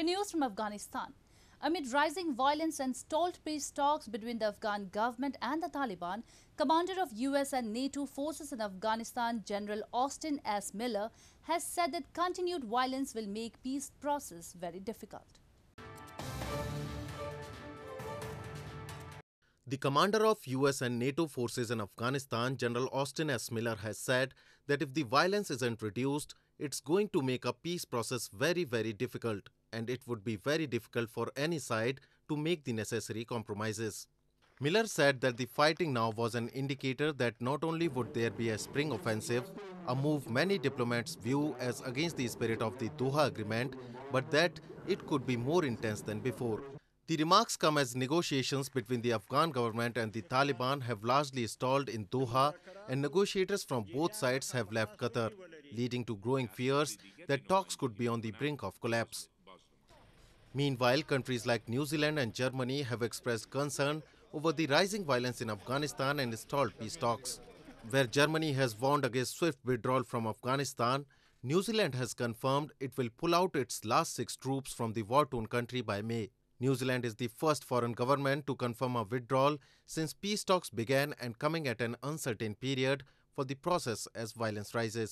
In news from Afghanistan, amid rising violence and stalled peace talks between the Afghan government and the Taliban, Commander of US and NATO forces in Afghanistan, General Austin S. Miller, has said that continued violence will make peace process very difficult. The commander of US and NATO forces in Afghanistan, General Austin S. Miller, has said that if the violence isn't reduced, it's going to make a peace process very, very difficult and it would be very difficult for any side to make the necessary compromises. Miller said that the fighting now was an indicator that not only would there be a spring offensive, a move many diplomats view as against the spirit of the Doha Agreement, but that it could be more intense than before. The remarks come as negotiations between the Afghan government and the Taliban have largely stalled in Doha, and negotiators from both sides have left Qatar, leading to growing fears that talks could be on the brink of collapse. Meanwhile, countries like New Zealand and Germany have expressed concern over the rising violence in Afghanistan and stalled peace talks. Where Germany has warned against swift withdrawal from Afghanistan, New Zealand has confirmed it will pull out its last six troops from the war torn country by May. New Zealand is the first foreign government to confirm a withdrawal since peace talks began and coming at an uncertain period for the process as violence rises.